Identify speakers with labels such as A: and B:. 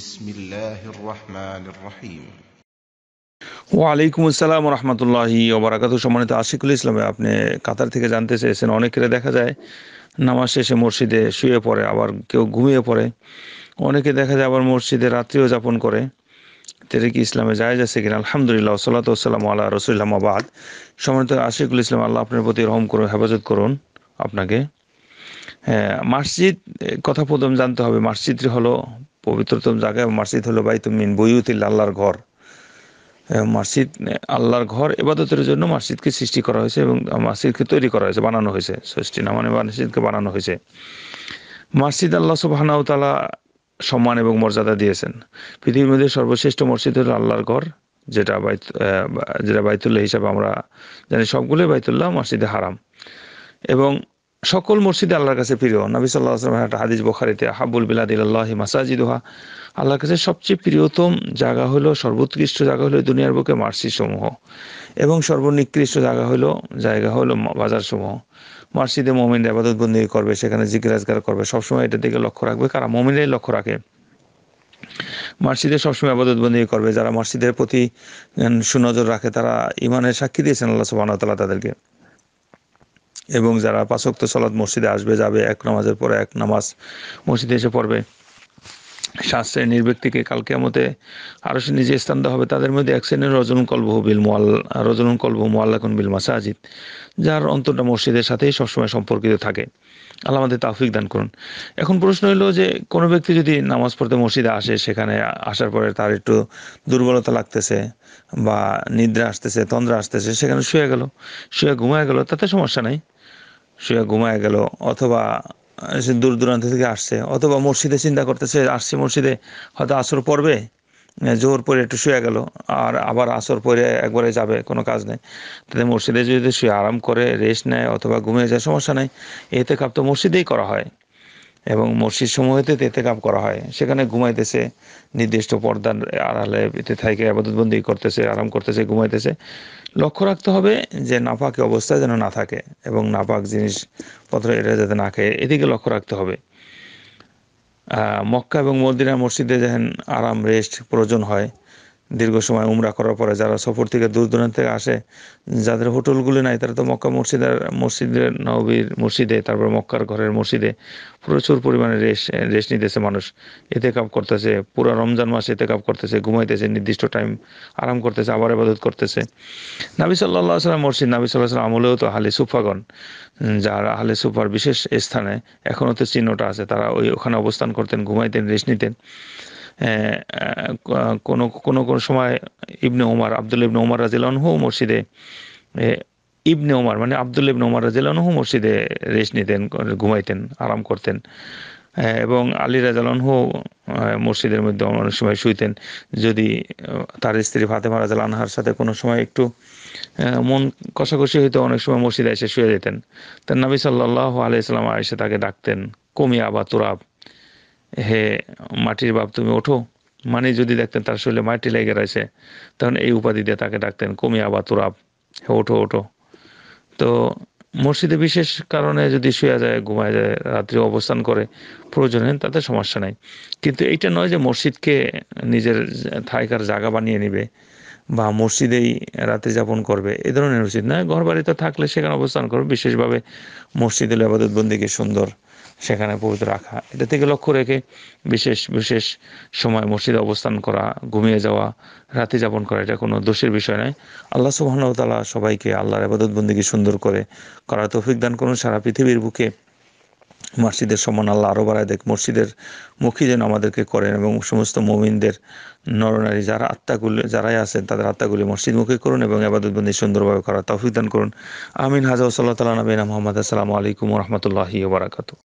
A: بسم الله الرحمن الرحيم ওয়ালাইকুম আসসালাম রহমতুল্লাহি ওবরাকাত সম্মানিত আশিকুল ইসলামে আপনি কাতার থেকে জানতে চেয়েছেন অনেকের দেখা যায় নামাজ শেষে মসজিদে শুয়ে পড়ে আবার কেউ ঘুমিয়ে পড়ে অনেকে দেখা যায় আবার মসজিদে রাত্রিও যাপন করে তেরে কি ইসলামে যায় যাচ্ছে কিনা আলহামদুলিল্লাহ সাল্লাত সাল্লাম আল্লাহ রসুল্লামাবাদ সম্মানিত আশিকুল ইসলাম আল্লাহ আপনার প্রতি রহম করুন হেফাজত করুন আপনাকে হ্যাঁ মসজিদ কথা প্রথম জানতে হবে মসজিদটি হলো পবিত্রতম জায়গা মসজিদ হলো বাইতুল মিন বইউতিল আল্লাহর ঘর মসজিদ আল্লাহর ঘর এবাদতের জন্য মসজিদকে সৃষ্টি করা হয়েছে এবং মসজিদকে তৈরি করা হয়েছে বানানো হয়েছে সৃষ্টি না মানে মসজিদকে বানানো হয়েছে মসজিদ আল্লাহ সুবাহানাউ তালা সম্মান এবং মর্যাদা দিয়েছেন পৃথিবীর মধ্যে সর্বশ্রেষ্ঠ মসজিদ হলো আল্লাহর ঘর যেটা বাইত যেটা বাইতুল্লাহ হিসাবে আমরা জানি সবগুলোই বাইতুল্লাহ মসজিদে হারাম এবং সকল মসজিদে আল্লাহর কাছে প্রিয় নবী সাল্লাহ একটা হাদিস বোখারিতে হাবুল বিলাদিল্লাহি মাসাজিদুহা আল্লাহর কাছে সবচেয়ে প্রিয়তম জায়গা হলো সর্বোৎকৃষ্ট জায়গা হলো দুনিয়ার বুকে মার্সি সমূহ এবং সর্বনিকৃষ্ট জায়গা হলো জায়গা হলো বাজার সমূহ মার্সিদে মোমিন আবাদত বন্দি করবে সেখানে জিজ্ঞাসগার করবে সবসময় এটার দিকে লক্ষ্য রাখবে কারা মোমিনরাই লক্ষ্য রাখে মার্সিদের সবসময় বন্দি করবে যারা মার্সিদের প্রতি সুনজর রাখে তারা ইমানের সাক্ষী দিয়েছেন আল্লাহ সুবাহ তাদেরকে এবং যারা পাঁচক্ত সলাদ মসজিদে আসবে যাবে এক নামাজের পরে এক নামাজ মসজিদে এসে পড়বে শাস্ত্রের নির্ব্যক্তিকে ব্যক্তিকে আমতে কেমতে আরো সে নিজে স্থান দেওয়া হবে তাদের মধ্যে এক শ্রেণীর রজন কল্প বিল মোয়াল রজনুন মোয়াল্লা মোয়াল্লাকুন বিল মাসাজিদ যার অন্তরটা মসজিদের সাথেই সবসময় সম্পর্কিত থাকে আল্লাহ আমাদের তাফিক দান করুন এখন প্রশ্ন হলো যে কোনো ব্যক্তি যদি নামাজ পড়তে মসজিদে আসে সেখানে আসার পরে তার একটু দুর্বলতা লাগতেছে বা নিদ্রা আসতেছে তন্দ্রা আসতেছে সেখানে শুয়ে গেল শুয়ে ঘুমায় গেল তাতে সমস্যা নাই শুয়ে ঘুমায় গেল অথবা সে দূর দূরান্ত থেকে আসছে অথবা মসজিদে চিন্তা করতেছে আসছে মসজিদে হয়তো আসর পড়বে জোর পরে একটু শুয়ে গেল আর আবার আসর পরে একবারে যাবে কোনো কাজ নেই তাদের মসজিদে যদি শুয়ে আরাম করে রেস্ট নেয় অথবা ঘুমিয়ে যায় সমস্যা নেই এতে কাপ তো মসজিদেই করা হয় এবং মসজিদ সমূহেতে কাপ করা হয় সেখানে ঘুমাইতেছে নির্দিষ্ট পর্দার আড়ালে এতে থাকে আবাদতবন্দি করতেছে আরাম করতেছে ঘুমাইতেছে লক্ষ্য রাখতে হবে যে নাফাকে অবস্থা যেন না থাকে এবং নাপাক জিনিসপত্র এটা যাতে না খেয়ে এদিকে লক্ষ্য রাখতে হবে মক্কা এবং মদিনা মসজিদে যেন আরাম রেস্ট প্রয়োজন হয় দীর্ঘ সময় উমরা করার পরে যারা সফর থেকে দূর দূরান্ত থেকে আসে যাদের হোটেলগুলি নাই তারা তো মক্কা মসজিদের মসজিদের নবীর মসজিদে তারপর মক্কার ঘরের মসজিদে প্রচুর পরিমাণে রেশ রেশ নিতেছে মানুষ এতে কাপ করতেছে পুরো রমজান মাসে এতে কাপ করতেছে ঘুমাইতেছে নির্দিষ্ট টাইম আরাম করতেছে আবার আবাদত করতেছে নাবি সাল্লাহ সাল্লাম মসজিদ নাবি সাল্লাহ সাল্লাম আমলেও তো হালে সুফাগণ যারা হালে সুফার বিশেষ স্থানে এখনও তো চিহ্নটা আছে তারা ওই ওখানে অবস্থান করতেন ঘুমাইতেন রেশ নিতেন কোনো কোনো কোনো সময় ইবনে ওমার আবদুল ইবনে ওমার রাজিলানহু মসজিদে ইবনে ওমার মানে আবদুল ইবনে ওমার রাজিলানহু মসজিদে রেস্ট নিতেন ঘুমাইতেন আরাম করতেন এবং আলী রাজালনহ মসজিদের মধ্যে অনেক সময় শুইতেন যদি তার স্ত্রী ফাতেমা রাজাল আনহার সাথে কোনো সময় একটু মন কষাকষি হইতে অনেক সময় মসজিদে এসে শুয়ে যেতেন তার নবী সাল্লাহ আলিয়া ইসলাম এসে তাকে ডাকতেন কমিয়া বা তুরাব হে মাটির বাপ তুমি ওঠো মানে যদি দেখতেন তার শরীরে মাটি লেগে রয়েছে তখন এই উপাধি দিয়ে তাকে ডাকতেন কমি আবা তুরাব হে ওঠো ওঠো তো মসজিদে বিশেষ কারণে যদি শুয়ে যায় ঘুমায় যায় রাত্রি অবস্থান করে প্রয়োজনে তাতে সমস্যা নাই কিন্তু এইটা নয় যে মসজিদকে নিজের থাইকার জায়গা বানিয়ে নেবে বা মসজিদেই রাতে যাপন করবে এ ধরনের উচিত নয় ঘর বাড়িতে থাকলে সেখানে অবস্থান করবে বিশেষভাবে মসজিদুল আবাদতবন্দিকে সুন্দর সেখানে পবিত্র রাখা এটা থেকে লক্ষ্য রেখে বিশেষ বিশেষ সময় মসজিদে অবস্থান করা ঘুমিয়ে যাওয়া রাতে যাপন করা এটা কোনো দোষের বিষয় নয় আল্লাহ সুবাহতালা সবাইকে আল্লাহর আবাদত বন্দীকে সুন্দর করে করা তৌফিক দান করুন সারা পৃথিবীর বুকে মসজিদের সমান আল্লাহ আরও বাড়ায় দেখ মসজিদের মুখী যেন আমাদেরকে করেন এবং সমস্ত মমিনদের নরনারী যারা আত্মাগুলি যারাই আছেন তাদের আত্মাগুলি মসজিদ মুখে করুন এবং আবাদতবন্দি সুন্দরভাবে করার তৌফিক দান করুন আমিন হাজা সাল্লাহ তালা নবীন মোহাম্মদ আসসালামু আলাইকুম রহমতুল্লাহি বারাকাতু